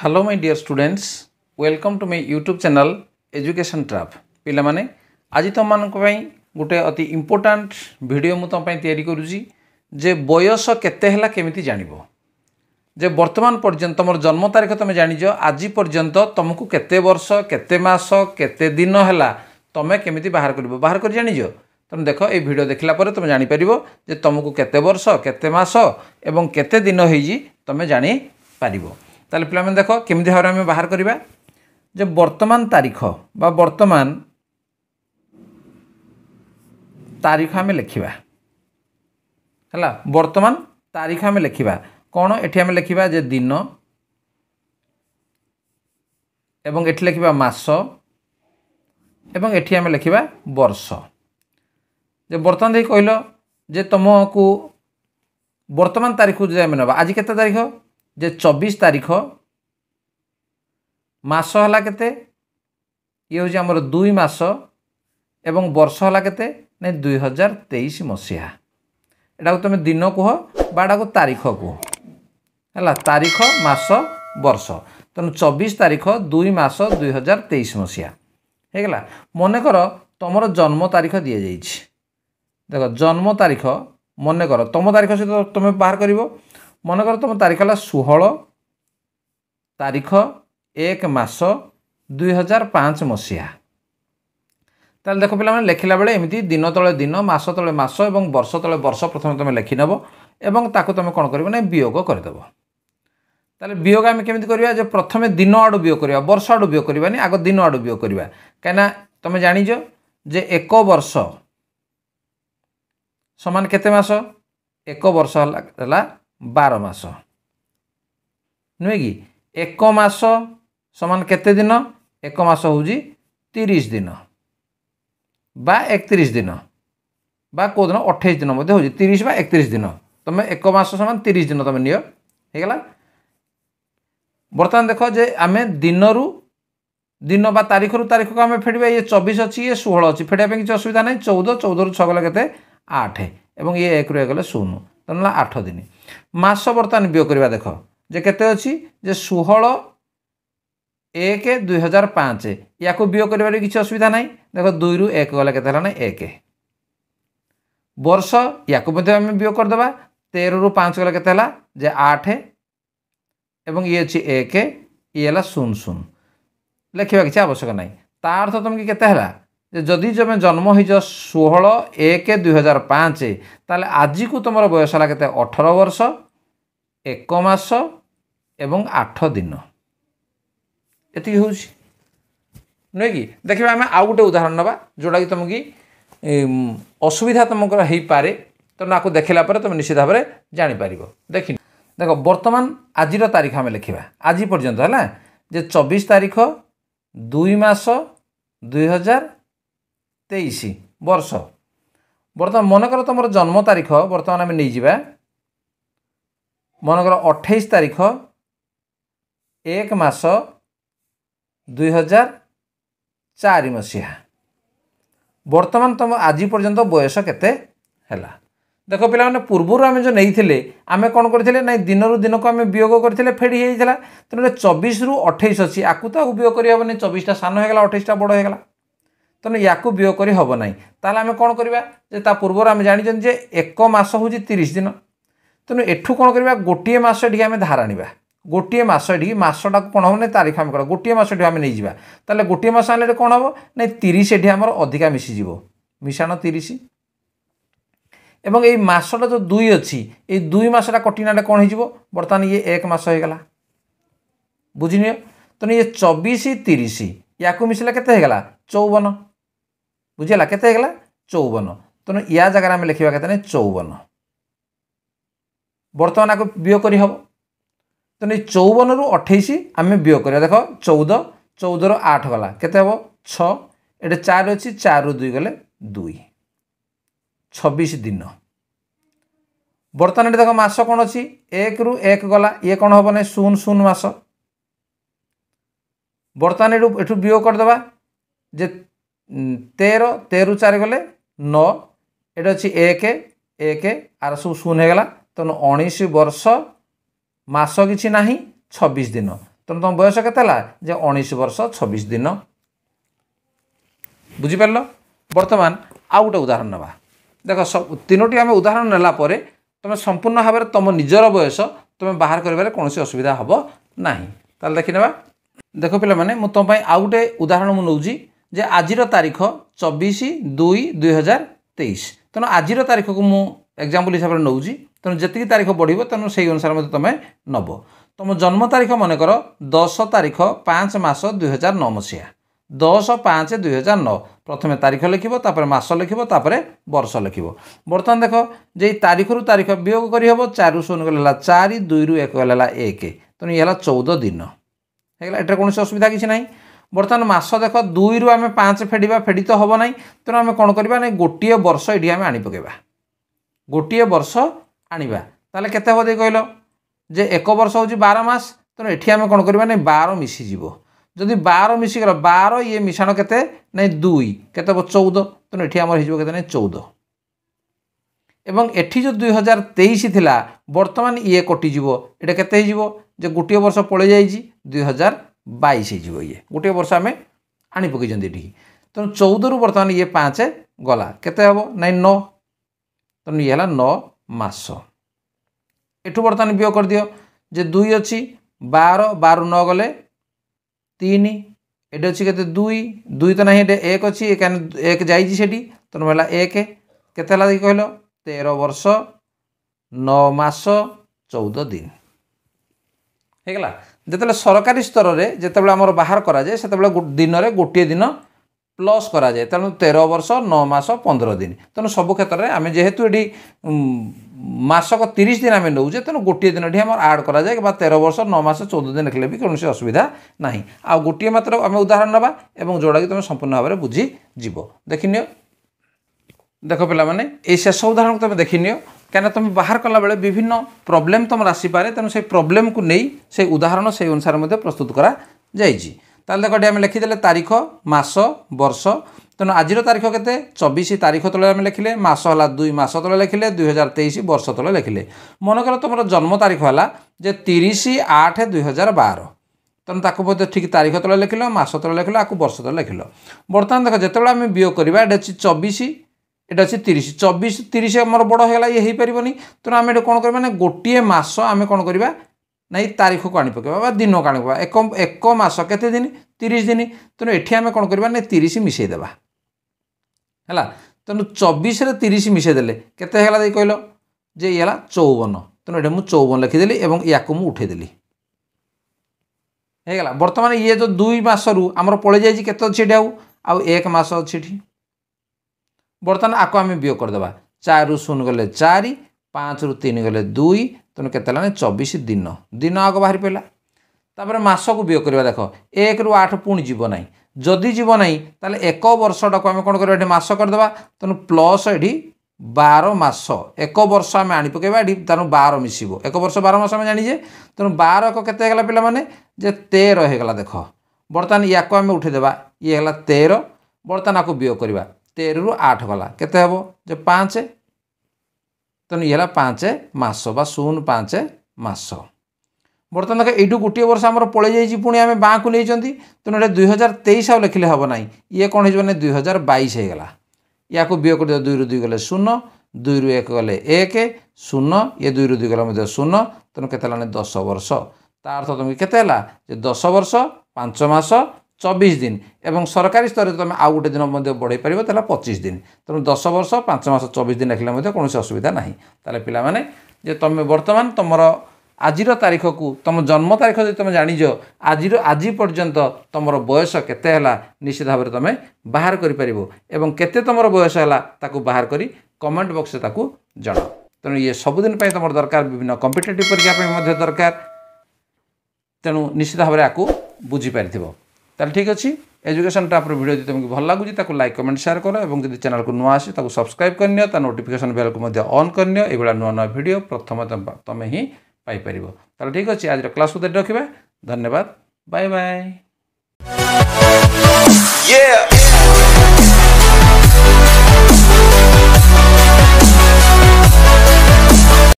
Hello my dear students welcome to my YouTube channel education trap ପିଲାମାନେ ଆଜି ତୁମମାନଙ୍କ ପାଇଁ ଗୋଟେ ଅତି ଇମ୍ପୋର୍ଟାଣ୍ଟ ଭିଡ଼ିଓ ମୁଁ ତୁମ ପାଇଁ ତିଆରି କରୁଛି ଯେ ବୟସ କେତେ ହେଲା କେମିତି ଜାଣିବ ଯେ ବର୍ତ୍ତମାନ ପର୍ଯ୍ୟନ୍ତ ତୁମର ଜନ୍ମ ତାରିଖ ତୁମେ ଜାଣିଛ ଆଜି ପର୍ଯ୍ୟନ୍ତ ତୁମକୁ କେତେ ବର୍ଷ କେତେ ମାସ କେତେ ଦିନ ହେଲା ତୁମେ କେମିତି ବାହାର କରିବ ବାହାର କରି ଜାଣିଛ ତେଣୁ ଦେଖ ଏଇ ଭିଡ଼ିଓ ଦେଖିଲା ପରେ ତୁମେ ଜାଣିପାରିବ ଯେ ତୁମକୁ କେତେ ବର୍ଷ କେତେ ମାସ ଏବଂ କେତେ ଦିନ ହେଇଛି ତୁମେ ଜାଣିପାରିବ তাহলে পিলামানে দেখ কেমিতি ভাবে আমি বাহার করা যে বর্তমান তারিখ বা বর্তমান তারিখ আমি লেখিবা ହେଲା ବର୍ତ୍ତମାନ ତାରିଖ ଆମେ ଲେଖିବା କ'ଣ ଏଠି ଆମେ ଲେଖିବା ଯେ ଦିନ ଏବଂ ଏଠି ଲେଖିବା ମାସ ଏବଂ ଏଠି ଆମେ ଲେଖିବା ବର୍ଷ ଯେ ବର୍ତ୍ତମାନ ଦେଇ କହିଲ ଯେ ତୁମକୁ ବର୍ତ୍ତମାନ ତାରିଖକୁ ଯଦି ଆମେ ନେବା ଆଜି କେତେ ତାରିଖ যে চবিশ তারিখ মাস হলা কেতে ଇଏ ହେଉଛି ଆମର ଦୁଇ ମାସ ଏବଂ ବର୍ଷ ହେଲା କେତେ ନାଇଁ ଦୁଇ ହଜାର ତେଇଶ ମସିହା ଏଟାକୁ ତୁମେ ଦିନ କୁହ ବା ଏଟାକୁ ତାରିଖ କୁହ ହେଲା ତାରିଖ ମାସ ବର୍ଷ ତେଣୁ ଚବିଶ ତାରିଖ ଦୁଇ ମାସ ଦୁଇ ହଜାର ତେଇଶ ମସିହା ହେଇଗଲା ମନେକର ତୁମର ଜନ୍ମ ତାରିଖ ଦିଆଯାଇଛି ଦେଖ ଜନ୍ମ ତାରିଖ ମନେକର ତୁମ ତାରିଖ ସହିତ ତୁମେ ବାହାର କରିବ ମନେକର ତୁମ ତାରିଖ ହେଲା ଷୋହଳ ତାରିଖ ଏକ ମାସ ଦୁଇ ହଜାର ପାଞ୍ଚ ମସିହା ତାହେଲେ ଦେଖ ପିଲାମାନେ ଲେଖିଲା ବେଳେ ଏମିତି ଦିନ ତଳେ ଦିନ ମାସ ତଳେ ମାସ ଏବଂ ବର୍ଷ ତଳେ ବର୍ଷ ପ୍ରଥମେ ତୁମେ ଲେଖିନେବ ଏବଂ ତାକୁ ତୁମେ କ'ଣ କରିବ ନା ବିୟୋଗ କରିଦେବ ତାହେଲେ ବିୟୋଗ ଆମେ କେମିତି କରିବା ଯେ ପ୍ରଥମେ ଦିନ ଆଡ଼ୁ ବିୟୋଗ କରିବା ବର୍ଷ ଆଡ଼ୁ ବିୟୋଗ କରିବାନି ଆଗ ଦିନ ଆଡ଼ୁ ବିୟୋଗ କରିବା କାହିଁକିନା ତୁମେ ଜାଣିଛ ଯେ ଏକ ବର୍ଷ ସମାନ କେତେ ମାସ ଏକ ବର୍ଷ ହେଲା ବାର ମାସ ନୁହେଁ କି ଏକ ମାସ ସମାନ କେତେ ଦିନ ଏକ ମାସ ହେଉଛି ତିରିଶ ଦିନ ବା ଏକତିରିଶ ଦିନ ବା କେଉଁଦିନ ଅଠେଇଶ ଦିନ ମଧ୍ୟ ହେଉଛି ତିରିଶ ବା ଏକତିରିଶ ଦିନ ତୁମେ ଏକ ମାସ ସମାନ ତିରିଶ ଦିନ ତୁମେ ନିଅ ହେଇଗଲା ବର୍ତ୍ତମାନ ଦେଖ ଯେ ଆମେ ଦିନରୁ ଦିନ ବା ତାରିଖରୁ ତାରିଖକୁ ଆମେ ଫେଡ଼ିବା ଇଏ ଚବିଶ ଅଛି ଇଏ ଷୋହଳ ଅଛି ଫେଡ଼ିବା ପାଇଁ କିଛି ଅସୁବିଧା ନାହିଁ ଚଉଦ ଚଉଦରୁ ଛଅ ଗଲେ କେତେ ଆଠ ଏବଂ ଇଏ ଏକରୁ ଏକ ଗଲେ ଶୂନ ତେଣୁ ଆଠ ଦିନ ମାସ ବର୍ତ୍ତମାନ ବିୟ କରିବା ଦେଖ ଯେ କେତେ ଅଛି ଯେ ଷୋହଳ ଏକ ଦୁଇ ହଜାର ପାଞ୍ଚ ୟାକୁ ବିୟ କରିବାରେ କିଛି ଅସୁବିଧା ନାହିଁ ଦେଖ ଦୁଇରୁ ଏକ ଗଲେ କେତେ ହେଲା ନା ଏକ ବର୍ଷ ୟାକୁ ମଧ୍ୟ ଆମେ ବିୟ କରିଦେବା ତେରରୁ ପାଞ୍ଚ ଗଲେ କେତେ ହେଲା ଯେ ଆଠ ଏବଂ ଇଏ ଅଛି ଏକ ଇଏ ହେଲା ଶୂନ ଶୂନ ଲେଖିବା କିଛି ଆବଶ୍ୟକ ନାହିଁ ତା ଅର୍ଥ ତୁମକୁ କେତେ ହେଲା যে যদি তুমি জন্ম হয়েছ ষোহল এক দুই হাজার পাঁচ তাহলে আজকু তোমার বয়স হল কেতে অঠর বর্ষ এক মাস এবং আঠ দিন এটি হচ্ছে নয় কি দেখবে আমি আউ গোটে উদাহরণ নেবা যেটা কি তুমি অসুবিধা তোমার হয়েপরে তো না দেখিলা পরে তুমি নিশ্চিত ভাবে জাঁপার দেখ দেখ বর্তমান আজির তারিখ আমি লেখা আজি পর্যন্ত হ্যাঁ যে চবিশ তারিখ দুই মাস দুই হাজার তেইশ বর্ষ বর্তমান মনেকর তোমার জন্ম তারিখ বর্তমান আমি নিয়ে মনেকর অঠেইশ তারিখ এক মাস দুই হাজার চারি মসিহা বর্তমান তুম আজি পর্যন্ত বয়স কেতে হেলা দেখ পিলামানে পূর্বর আমি যে নেইলে আমি কোণ করে না দিনর দিনক আমি বিয়োগ করে ফেড়ি হয়ে তেমনি চবিশ রু অঠেইশ অছি আকু তো বিয়োগ করি হবনি চবিশটা সান হয়ে গেল অঠেইশটা বড় হয়ে গেলা তাহলে ୟାକୁ ବିୟୋଗ କରି ହେବ ନାହିଁ ତାହେଲେ ଆମେ କ'ଣ କରିବା ଯେ ତା ପୂର୍ବରୁ ଆମେ ଜାଣିଛନ୍ତି ଯେ ଏକ ମାସ ହେଉଛି ତିରିଶ ଦିନ ତେଣୁ ଏଠୁ କ'ଣ କରିବା ଗୋଟିଏ ମାସ ଏଠିକି ଆମେ ଧାର ଆଣିବା ଗୋଟିଏ ମାସ ଏଠିକି ମାସଟାକୁ କ'ଣ ହେବ ନାହିଁ ତାରିଖ ଆମେ କରିବା ଗୋଟିଏ ମାସ ଏଠି ଆମେ ନେଇଯିବା ତାହେଲେ ଗୋଟିଏ ମାସ ଆଣିଲେ କ'ଣ ହେବ ନାଇଁ ତିରିଶ ଏଠି ଆମର ଅଧିକା ମିଶିଯିବ ମିଶାଣ ତିରିଶ ଏବଂ ଏଇ ମାସଟା ଯେଉଁ ଦୁଇ ଅଛି ଏଇ ଦୁଇ ମାସଟା କଟିନାଟା କ'ଣ ହେଇଯିବ ବର୍ତ୍ତମାନ ଇଏ ଏକ ମାସ ହେଇଗଲା ବୁଝିନିଅ ତେଣୁ ଇଏ ଚବିଶ ତିରିଶ ୟାକୁ ମିଶିଲେ କେତେ ହେଇଗଲା ଚଉବନ ବୁଝିହେଲା କେତେ ହେଇଗଲା ଚଉବନ ତେଣୁ ୟା ଜାଗାରେ ଆମେ ଲେଖିବା କେତେ ନାହିଁ ଚଉବନ ବର୍ତ୍ତମାନ ଆକୁ ବିୟ କରିହେବ ତେଣୁ ଏଇ ଚଉବନରୁ ଅଠେଇଶ ଆମେ ବିୟ କରିବା ଦେଖ ଚଉଦ ଚଉଦରୁ ଆଠ ଗଲା କେତେ ହେବ ଛଅ ଏଠି ଚାରି ଅଛି ଚାରିରୁ ଦୁଇ ଗଲେ ଦୁଇ ଛବିଶ ଦିନ ବର୍ତ୍ତମାନ ଏଠି ଦେଖ ମାସ କ'ଣ ଅଛି ଏକରୁ ଏକ ଗଲା ଇଏ କ'ଣ ହେବ ନାହିଁ ଶୂନ ଶୂନ ମାସ ବର୍ତ୍ତମାନ ଏଠୁ ଏଠୁ ବିୟୋଗ କରିଦେବା ଯେ তের তেরু চারি গলে ন এটা হচ্ছে এক এক আর সব শূন্য হয়ে গেল তেমন উনিশ বর্ষ মাস কিছু না ছবিশ দিন তেমন তোমার বয়স কেতে হল যে উনিশ বর্ষ ছবিশ দিন বুঝিপার বর্তমান আউ গোটে উদাহরণ নেওয়া দেখ তিনোটি আমি উদাহরণ নেলা পরে তুমি সম্পূর্ণ ভাবে তোম নিজের বয়স তুমি বাহার করবার কোণী অসুবিধা হব না তাহলে দেখি নেবা দেখ পিলা মানে মু তোমাই আউ গোটে উদাহরণ মু নেছি ଯେ ଆଜିର ତାରିଖ ଚବିଶ ଦୁଇ ଦୁଇ ହଜାର ତେଇଶ ତେଣୁ ଆଜିର ତାରିଖକୁ ମୁଁ ଏକ୍ଜାମ୍ପଲ୍ ହିସାବରେ ନେଉଛି ତେଣୁ ଯେତିକି ତାରିଖ ବଢ଼ିବ ତେଣୁ ସେଇ ଅନୁସାରେ ମଧ୍ୟ ତୁମେ ନେବ ତୁମ ଜନ୍ମ ତାରିଖ ମନେକର ଦଶ ତାରିଖ ପାଞ୍ଚ ମାସ ଦୁଇହଜାର ନଅ ମସିହା ଦଶ ପାଞ୍ଚ ଦୁଇହଜାର ନଅ ପ୍ରଥମେ ତାରିଖ ଲେଖିବ ତାପରେ ମାସ ଲେଖିବ ତାପରେ ବର୍ଷ ଲେଖିବ ବର୍ତ୍ତମାନ ଦେଖ ଯେ ଏଇ ତାରିଖରୁ ତାରିଖ ବିୟୋଗ କରିହେବ ଚାରିରୁ ଶୂନ ଗଲେ ହେଲା ଚାରି ଦୁଇରୁ ଏକ ଗଲେ ହେଲା ଏକ ତେଣୁ ଇଏ ହେଲା ଚଉଦ ଦିନ ହେଇଗଲା ଏଠାରେ କୌଣସି ଅସୁବିଧା କିଛି ନାହିଁ ବର୍ତ୍ତମାନ ମାସ ଦେଖ ଦୁଇରୁ ଆମେ ପାଞ୍ଚ ଫେଡ଼ିବା ଫେଡ଼ି ତ ହେବ ନାହିଁ ତେଣୁ ଆମେ କ'ଣ କରିବା ନା ଗୋଟିଏ ବର୍ଷ ଏଠି ଆମେ ଆଣି ପକାଇବା ଗୋଟିଏ ବର୍ଷ ଆଣିବା ତାହେଲେ କେତେ ହେବ ଦେଇ କହିଲ ଯେ ଏକ ବର୍ଷ ହେଉଛି ବାର ମାସ ତେଣୁ ଏଠି ଆମେ କ'ଣ କରିବା ନାଇଁ ବାର ମିଶିଯିବ ଯଦି ବାର ମିଶିଗଲା ବାର ଇଏ ମିଶାଣ କେତେ ନାଇଁ ଦୁଇ କେତେ ହେବ ଚଉଦ ତେଣୁ ଏଠି ଆମର ହେଇଯିବ କେତେ ନାଇଁ ଚଉଦ ଏବଂ ଏଠି ଯେଉଁ ଦୁଇ ହଜାର ତେଇଶ ଥିଲା ବର୍ତ୍ତମାନ ଇଏ କଟିଯିବ ଏଇଟା କେତେ ହେଇଯିବ ଯେ ଗୋଟିଏ ବର୍ଷ ପଳେଇ ଯାଇଛି ଦୁଇ ହଜାର বাইশ ହେଇଯିବ ଇଏ ଗୋଟିଏ ବର୍ଷ ଆମେ ଆଣି ପକାଇଛନ୍ତି ଏଠିକି ତେଣୁ ଚଉଦରୁ ବର୍ତ୍ତମାନ ଇଏ ପାଞ୍ଚ ଗଲା କେତେ ହେବ ନାଇଁ ନଅ ତେଣୁ ଇଏ ହେଲା ନଅ ମାସ ଏଠୁ ବର୍ତ୍ତମାନ ବିୟ କରିଦିଅ ଯେ ଦୁଇ ଅଛି ବାର ବାରରୁ ନଅ ଗଲେ ତିନି ଏଠି ଅଛି କେତେ ଦୁଇ ଦୁଇ ତ ନାହିଁ ଏଠି ଏକ ଅଛି ଏକ ଏକ ଯାଇଛି ସେଠି ତେଣୁ ହେଲା ଏକ କେତେ ହେଲା କହିଲ ତେର ବର୍ଷ ନଅ ମାସ ଚଉଦ ଦିନ ହେଇଗଲା ଯେତେବେଳେ ସରକାରୀ ସ୍ତରରେ ଯେତେବେଳେ ଆମର ବାହାର କରାଯାଏ ସେତେବେଳେ ଦିନରେ ଗୋଟିଏ ଦିନ ପ୍ଲସ୍ କରାଯାଏ ତେଣୁ ତେର ବର୍ଷ ନଅ ମାସ ପନ୍ଦର ଦିନ ତେଣୁ ସବୁ କ୍ଷେତ୍ରରେ ଆମେ ଯେହେତୁ ଏଠି ମାସକ ତିରିଶ ଦିନ ଆମେ ନେଉଛେ ତେଣୁ ଗୋଟିଏ ଦିନ ଏଠି ଆମର ଆଡ଼୍ କରାଯାଏ କିମ୍ବା ତେର ବର୍ଷ ନଅ ମାସ ଚଉଦ ଦିନ ଲେଖିଲେ ବି କୌଣସି ଅସୁବିଧା ନାହିଁ ଆଉ ଗୋଟିଏ ମାତ୍ର ଆମେ ଉଦାହରଣ ନେବା ଏବଂ ଯେଉଁଟାକି ତୁମେ ସମ୍ପୂର୍ଣ୍ଣ ଭାବରେ ବୁଝିଯିବ ଦେଖିନିଅ ଦେଖ ପିଲାମାନେ ଏଇ ଶେଷ ଉଦାହରଣକୁ ତୁମେ ଦେଖିନିଅ କାହିଁକିନା ତୁମେ ବାହାର କଲାବେଳେ ବିଭିନ୍ନ ପ୍ରୋବ୍ଲେମ୍ ତୁମର ଆସିପାରେ ତେଣୁ ସେଇ ପ୍ରୋବ୍ଲେମ୍କୁ ନେଇ ସେଇ ଉଦାହରଣ ସେଇ ଅନୁସାରେ ମଧ୍ୟ ପ୍ରସ୍ତୁତ କରାଯାଇଛି ତାହେଲେ ଦେଖ ଏଠି ଆମେ ଲେଖିଦେଲେ ତାରିଖ ମାସ ବର୍ଷ ତେଣୁ ଆଜିର ତାରିଖ କେତେ ଚବିଶ ତାରିଖ ତଳେ ଆମେ ଲେଖିଲେ ମାସ ହେଲା ଦୁଇ ମାସ ତଳେ ଲେଖିଲେ ଦୁଇ ହଜାର ତେଇଶ ବର୍ଷ ତଳେ ଲେଖିଲେ ମନେକର ତୁମର ଜନ୍ମ ତାରିଖ ହେଲା ଯେ ତିରିଶ ଆଠ ଦୁଇ ହଜାର ବାର ତେଣୁ ତାକୁ ମଧ୍ୟ ଠିକ୍ ତାରିଖ ତଳେ ଲେଖିଲ ମାସ ତଳେ ଲେଖିଲ ଆକୁ ବର୍ଷ ତଳେ ଲେଖିଲ ବର୍ତ୍ତମାନ ଦେଖ ଯେତେବେଳେ ଆମେ ବିୟୋଗ କରିବା ଏଠି ଅଛି ଚବିଶ এটা হচ্ছে তিরিশ চବିଶ ତିରିଶ ଆମର ବଡ଼ ହେଇଗଲା ଇଏ ହେଇପାରିବନି ତେଣୁ ଆମେ ଏଠି କ'ଣ କରିବା ନା ଗୋଟିଏ ମାସ ଆମେ କ'ଣ କରିବା ନା ଏଇ ତାରିଖକୁ ଆଣିପକାଇବା ବା ଦିନକୁ ଆଣିବା ଏକ ଏକ ମାସ କେତେ ଦିନ ତିରିଶ ଦିନ ତେଣୁ ଏଠି ଆମେ କ'ଣ କରିବା ନା ତିରିଶ ମିଶାଇଦେବା ହେଲା ତେଣୁ ଚବିଶରେ ତିରିଶ ମିଶାଇଦେଲେ କେତେ ହେଇଗଲା ଦେଇ କହିଲ ଯେ ଇଏ ହେଲା ଚଉବନ ତେଣୁ ଏଠି ମୁଁ ଚଉବନ ଲେଖିଦେଲି ଏବଂ ୟାକୁ ମୁଁ ଉଠାଇଦେଲି ହେଇଗଲା ବର୍ତ୍ତମାନ ଇଏ ଯେଉଁ ଦୁଇ ମାସରୁ ଆମର ପଳେଇଯାଇଛି କେତେ ଅଛି ଏଠି ଆଉ ଆଉ ଏକ ମାସ ଅଛି ଏଠି ବର୍ତ୍ତମାନ ଆକୁ ଆମେ ବିୟୋଗ କରିଦେବା ଚାରିରୁ ଶୂନ ଗଲେ ଚାରି ପାଞ୍ଚରୁ ତିନି ଗଲେ ଦୁଇ ତେଣୁ କେତେ ହେଲାଣି ଚବିଶ ଦିନ ଦିନ ଆଗ ବାହାରି ପଡ଼ିଲା ତାପରେ ମାସକୁ ବିୟୋଗ କରିବା ଦେଖ ଏକରୁ ଆଠ ପୁଣି ଯିବ ନାହିଁ ଯଦି ଯିବ ନାହିଁ ତାହେଲେ ଏକ ବର୍ଷଟାକୁ ଆମେ କ'ଣ କରିବା ଏଠି ମାସ କରିଦେବା ତେଣୁ ପ୍ଲସ୍ ଏଠି ବାର ମାସ ଏକ ବର୍ଷ ଆମେ ଆଣି ପକାଇବା ଏଠି ତେଣୁ ବାର ମିଶିବ ଏକ ବର୍ଷ ବାର ମାସ ଆମେ ଜାଣିଛେ ତେଣୁ ବାର ଏକ କେତେ ହେଇଗଲା ପିଲାମାନେ ଯେ ତେର ହେଇଗଲା ଦେଖ ବର୍ତ୍ତମାନ ୟାକୁ ଆମେ ଉଠେଇଦେବା ଇଏ ହେଲା ତେର ବର୍ତ୍ତମାନ ଆକୁ ବିୟୋଗ କରିବା ତେରରୁ ଆଠ ଗଲା କେତେ ହେବ ଯେ ପାଞ୍ଚ ତେଣୁ ଇଏ ହେଲା ପାଞ୍ଚ ମାସ ବା ଶୂନ ପାଞ୍ଚ ମାସ ବର୍ତ୍ତମାନ ଦେଖ ଏଇଠୁ ଗୋଟିଏ ବର୍ଷ ଆମର ପଳେଇ ଯାଇଛି ପୁଣି ଆମେ ବାଁକୁ ନେଇଛନ୍ତି ତେଣୁ ଏଇଟା ଦୁଇ ହଜାର ତେଇଶ ଆଉ ଲେଖିଲେ ହେବ ନାହିଁ ଇଏ କ'ଣ ହେଇଯିବ ମାନେ ଦୁଇ ହଜାର ବାଇଶ ହେଇଗଲା ୟାକୁ ବିୟ କରିଦେବା ଦୁଇରୁ ଦୁଇ ଗଲେ ଶୂନ ଦୁଇରୁ ଏକ ଗଲେ ଏକ ଶୂନ ଇଏ ଦୁଇରୁ ଦୁଇ ଗଲେ ମଧ୍ୟ ଶୂନ ତେଣୁ କେତେ ହେଲା ଦଶ ବର୍ଷ ତା ଅର୍ଥ ତୁମକୁ କେତେ ହେଲା ଯେ ଦଶ ବର୍ଷ ପାଞ୍ଚ ମାସ চবিশ দিন এবং সরকারি স্তরে তুমি আউ গোটে দিন মধ্যে বড়াই পার তাহলে পঁচিশ দিন তেমন দশ বর্ষ পাঁচ মাস চবিশ দিন রাখলে মধ্যে কৌশি অসুবিধা না তাহলে পিলামানে যে তুমি বর্তমান তোমার আজির তারিখকু তুম জন্ম তারিখ যদি তুমি জাণিজ আজির আজি পর্যন্ত তোমার বয়স কেতে হলা নিশ্চিত ভাবে তুমি বাহার করে পারিব এবং কেতে তোমার বয়স হলা তাকে বাহার করে কমেন্ট বক্সে তাকে জনাও তেমন ইয়ে সবুদিন পাই তোমার দরকার বিভিন্ন কম্পিটেটিভ পরীক্ষা পাই মধ্যে দরকার তেমন নিশ্চিত ভাবে আকু বুঝিপারিথিব তাহলে ঠিক আছে এজুকেশন টাপ্র ভিডিও যদি তোমাকে ভাল লাগুচি তাকে লাইক কমেন্ট সেয়ার কর এবং যদি চ্যানেলকে নূয়া আসে তাকে সবসক্রাইব করে নিও তা নোটিফিকেশন বেলকে মধ্যে অন করে নিও এইভাবে নূয়া নূয়া ভিডিও প্রথম তুমি হি পাইপার তাহলে ঠিক আছে আজর ক্লাসকে দেখে রাখবা ধন্যবাদ বাই বাই Yeah!